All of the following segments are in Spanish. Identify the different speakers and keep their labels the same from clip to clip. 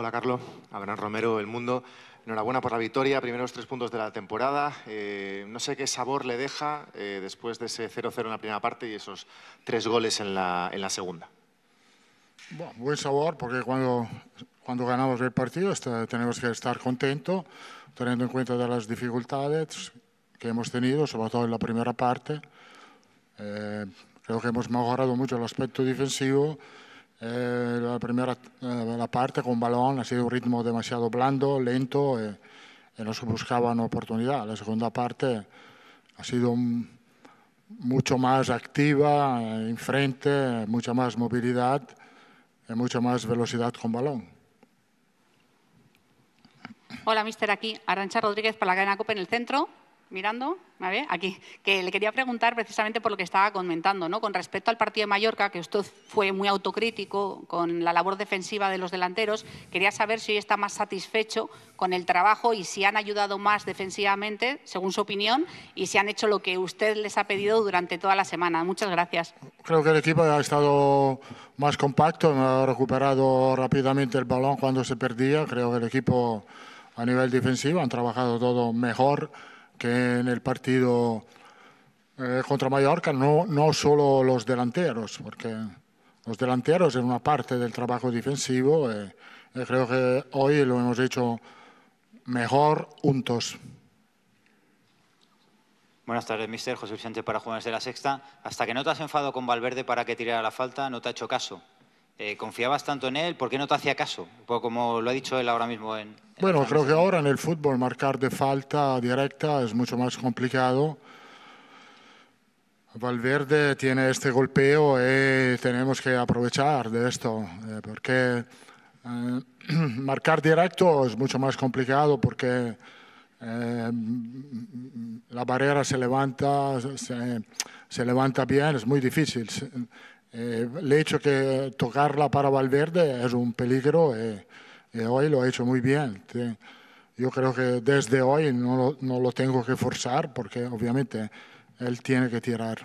Speaker 1: Hola, Carlos. Abraham Romero, El Mundo. Enhorabuena por la victoria, primeros tres puntos de la temporada. Eh, no sé qué sabor le deja eh, después de ese 0-0 en la primera parte y esos tres goles en la, en la segunda. Bueno, buen sabor, porque cuando, cuando ganamos el partido este, tenemos que estar contentos, teniendo en cuenta de las dificultades que hemos tenido, sobre todo en la primera parte. Eh, creo que hemos mejorado mucho el aspecto defensivo eh, la primera eh, la parte con balón ha sido un ritmo demasiado blando, lento, eh, y no se buscaban oportunidad. La segunda parte ha sido mucho más activa, eh, en frente, mucha más movilidad y mucha más velocidad con balón. Hola, mister. Aquí Arancha Rodríguez para la cadena Copa en el centro mirando, a ver, aquí, que le quería preguntar precisamente por lo que estaba comentando, ¿no? Con respecto al partido de Mallorca, que usted fue muy autocrítico con la labor defensiva de los delanteros, quería saber si hoy está más satisfecho con el trabajo y si han ayudado más defensivamente, según su opinión, y si han hecho lo que usted les ha pedido durante toda la semana. Muchas gracias. Creo que el equipo ha estado más compacto, ha recuperado rápidamente el balón cuando se perdía. Creo que el equipo a nivel defensivo han trabajado todo mejor que en el partido eh, contra Mallorca no, solo los delanteros, porque los delanteros es una parte del trabajo defensivo. Eh, eh, creo que hoy lo hemos hecho mejor juntos. Buenas tardes, mister. José Vicente para Jueves de la Sexta. Hasta que no te has enfado con Valverde para que tirara la falta, no te ha hecho caso. Eh, confiabas tanto en él, ¿por qué no te hacía caso? Como lo ha dicho él ahora mismo en... bueno, creo que ahora en el fútbol marcar de falta directa es mucho más complicado. Valverde tiene este golpeo y eh, tenemos que aprovechar de esto, eh, porque marcar directo es mucho más complicado porque la barrera se levanta, se, se levanta bien, es muy difícil eh, el hecho que tocarla para Valverde es un peligro y eh, eh, hoy lo ha hecho muy bien. Yo creo que desde hoy no, no lo tengo que forzar porque obviamente él tiene que tirar.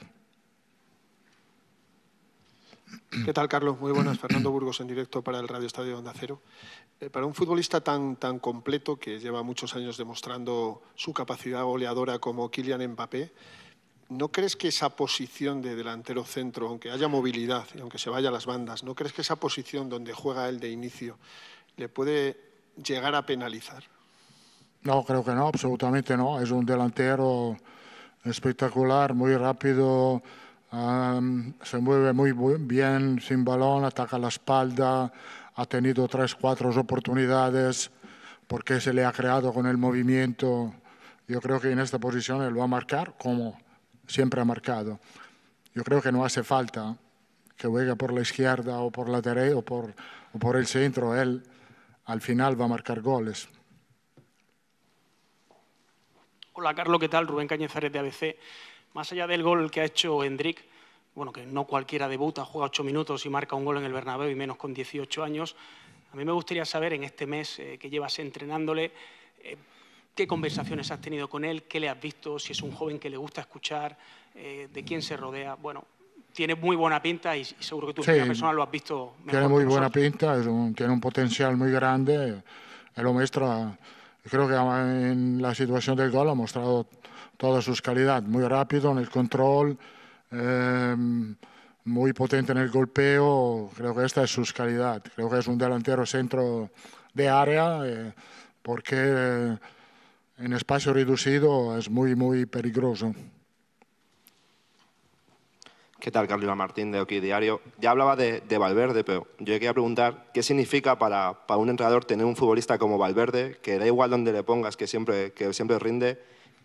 Speaker 1: ¿Qué tal, Carlos? Muy buenas. Fernando Burgos en directo para el Radio Estadio Onda Cero. para un futbolista tan, tan completo que lleva muchos años demostrando su capacidad goleadora como Kylian Mbappé, ¿no crees que esa posición de delantero centro, aunque haya movilidad y aunque se vaya a las bandas, ¿no crees que esa posición donde juega él de inicio le puede llegar a penalizar? No, creo que no, absolutamente no. Es un delantero espectacular, muy rápido, se mueve muy bien sin balón, ataca la espalda, ha tenido tres, cuatro oportunidades porque se le ha creado con el movimiento. Yo creo que en esta posición él va a marcar como siempre ha marcado. Yo creo que no hace falta que juegue por la izquierda o por la derecha o por, o por el centro. Él al final va a marcar goles. Hola, Carlos, ¿qué tal? Rubén Cañezares de ABC. Más allá del gol que ha hecho Hendrik, bueno, que no cualquiera debuta, juega ocho minutos y marca un gol en el Bernabéu y menos con 18 años, a mí me gustaría saber en este mes eh, que llevas entrenándole, eh, qué conversaciones has tenido con él, qué le has visto, si es un joven que le gusta escuchar, eh, de quién se rodea. Bueno, tiene muy buena pinta y, seguro que tú sí, persona lo has visto mejor. Tiene muy buena pinta, tiene un potencial muy grande. Él lo muestra, creo que en la situación del gol ha mostrado todas sus calidad, muy rápido en el control. Em, muy potente en el golpeo, creo que esta es su calidad, creo que es un delantero centro de área, eh, porque en espacio reducido es muy, muy peligroso. ¿Qué tal, Carlos Martín de Oquidiario? Diario? Ya hablaba de, de, Valverde, pero yo quería preguntar qué significa para, para, un entrenador tener un futbolista como Valverde, que da igual donde le pongas, que siempre, que siempre rinde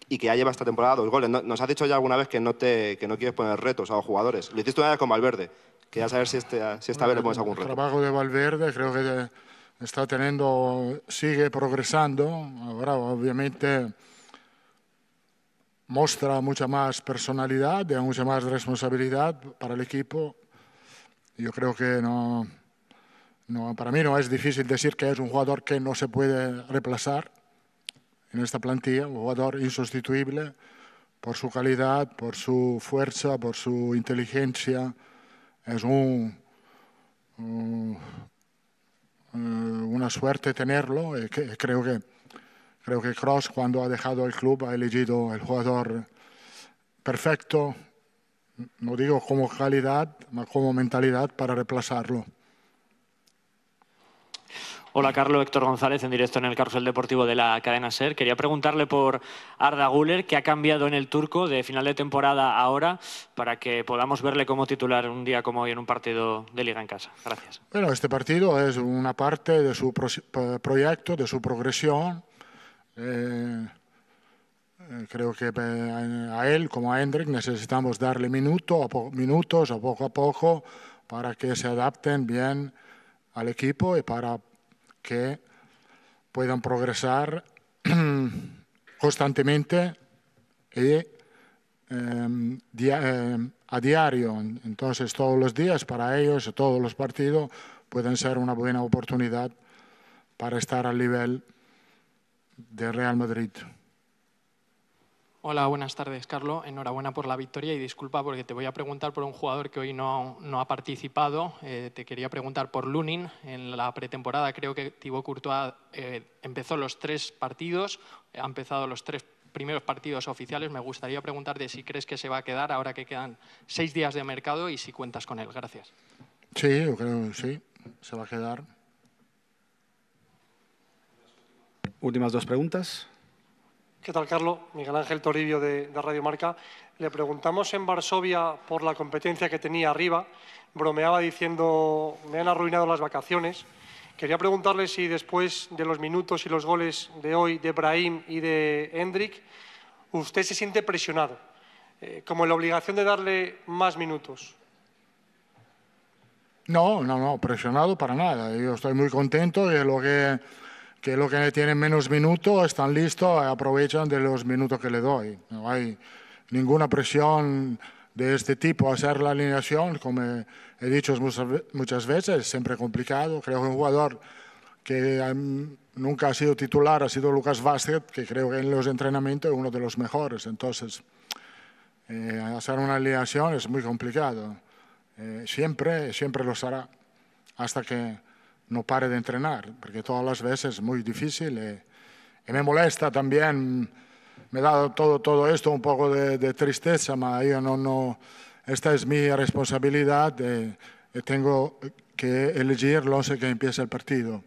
Speaker 1: y que ya lleva esta temporada dos goles. nos has dicho ya alguna vez que no, te, que no quieres poner retos a los jugadores. Lo hiciste una vez con Valverde. Quería saber si, este, si esta vez le pones algún reto. El trabajo de Valverde creo que está teniendo, sigue progresando, ahora obviamente muestra mucha más personalidad, mucha más responsabilidad para el equipo. Yo creo que no, no, para mí no es difícil decir que es un jugador que no se puede reemplazar en esta plantilla, un jugador insustituible por su calidad, por su fuerza, por su inteligencia. Es un eh, una suerte tenerlo. Eh, eh, creo que creo que Cross cuando ha dejado el club ha elegido el jugador perfecto, no digo como calidad, sino como mentalidad para reemplazarlo. Hola, Carlos. Héctor González, en directo en el Carrusel Deportivo de la cadena SER. Quería preguntarle por Arda Guller, que ha cambiado en el turco de final de temporada ahora, para que podamos verle como titular un día como hoy en un partido de liga en casa. Gracias. Bueno, este partido es una parte de su proyecto, de su progresión. Eh, eh, creo que eh, a él, como a Hendrik, necesitamos darle minuto a minutos a poco a poco para que se adapten bien al equipo y para que puedan progresar constantemente y eh, em, em, a diario. Entonces, todos los días para ellos todos los partidos pueden ser una buena oportunidad para estar al nivel de Real Madrid. Hola, buenas tardes, Carlos. Enhorabuena por la victoria y disculpa porque te voy a preguntar por un jugador que hoy no, ha participado. Eh, te quería preguntar por Lunin. En la pretemporada creo que Thibaut Courtois eh, empezó los tres partidos, ha empezado los tres primeros partidos oficiales. Me gustaría preguntarte si crees que se va a quedar ahora que quedan seis días de mercado y si cuentas con él. Gracias. Sí, yo creo que sí, se va a quedar. Últimas dos preguntas. ¿Qué tal, Carlos? Miguel Ángel Toribio de, Radio Marca. Le preguntamos en Varsovia por la competencia que tenía arriba. Bromeaba diciendo, me han arruinado las vacaciones. Quería preguntarle si después de los minutos y los goles de hoy de Brahim y de Hendrik, usted se siente presionado, eh, como en la obligación de darle más minutos. No, no, no, presionado para nada. Yo estoy muy contento de lo que que lo que tienen menos minutos están listos y aprovechan de los minutos que le doy. No hay ninguna presión de este tipo. Hacer la alineación, como he dicho muchas veces, es siempre complicado. Creo que un jugador que em, nunca ha sido titular ha sido Lucas Vázquez, que creo que en los entrenamientos es uno de los mejores. Entonces, eh, hacer una alineación es muy complicado. Eh, siempre, siempre lo será. Hasta que no pare de entrenar, porque todas las veces es muy difícil. y eh? me molesta también, me da todo, todo esto un poco de, tristeza, pero esta es mi responsabilidad, y eh, eh, tengo que elegir los que empieza el partido.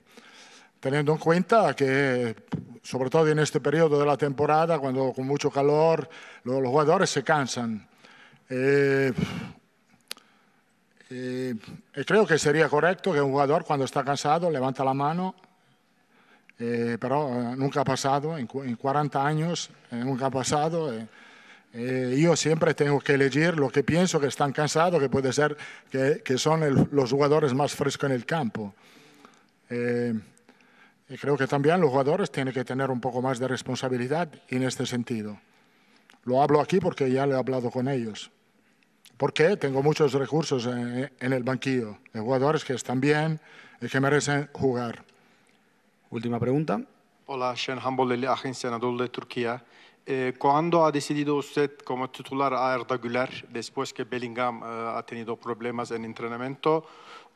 Speaker 1: Teniendo en cuenta que, sobre todo en este periodo de la temporada, cuando con mucho calor, los, jugadores se cansan. Y eh, eh, creo que sería correcto que un jugador cuando está cansado levanta la mano, eh, pero nunca ha pasado, en, 40 años nunca ha pasado. yo siempre tengo que elegir lo que pienso que están cansados, que puede ser que, que son los jugadores más frescos en el campo. y creo que también los jugadores tienen que tener un poco más de responsabilidad en este sentido. Lo hablo aquí porque ya lo he hablado con ellos porque tengo muchos recursos en, el banquillo, de jugadores que están bien y que merecen jugar. Última pregunta. Hola, Shen Hambol de la Agencia Anadolu de Turquía. Eh, ¿Cuándo ha decidido usted como titular a Erdogan, Güler después que Bellingham eh, ha tenido problemas en entrenamiento?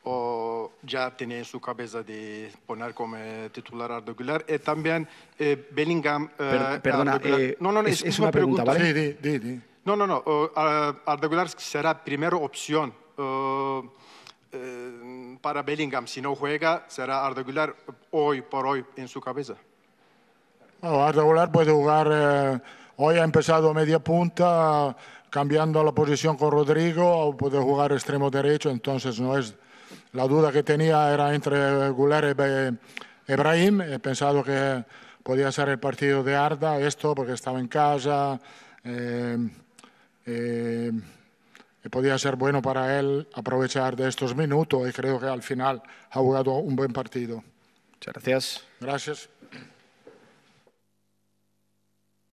Speaker 1: ¿O ya tenía en su cabeza de poner como eh, titular a Erdogan? Güler? también Bellingham... perdona, no, no, es, una, pregunta, pregunta, ¿vale? Sí, sí, sí. No, no, no. Eh, eh, Arda será primera opción eh, para Bellingham. Si no juega, será Arda Güler hoy por hoy en su cabeza. Arda Güler puede jugar. hoy ha empezado media punta, cambiando la posición con Rodrigo, o puede jugar extremo derecho. Entonces, no es. La duda que tenía era entre Güler y Ibrahim. He pensado que podía ser el partido de Arda, esto porque estaba en casa. Eh, podía ser bueno para él aprovechar de estos minutos y creo que al final ha jugado un buen partido. Muchas Gracias.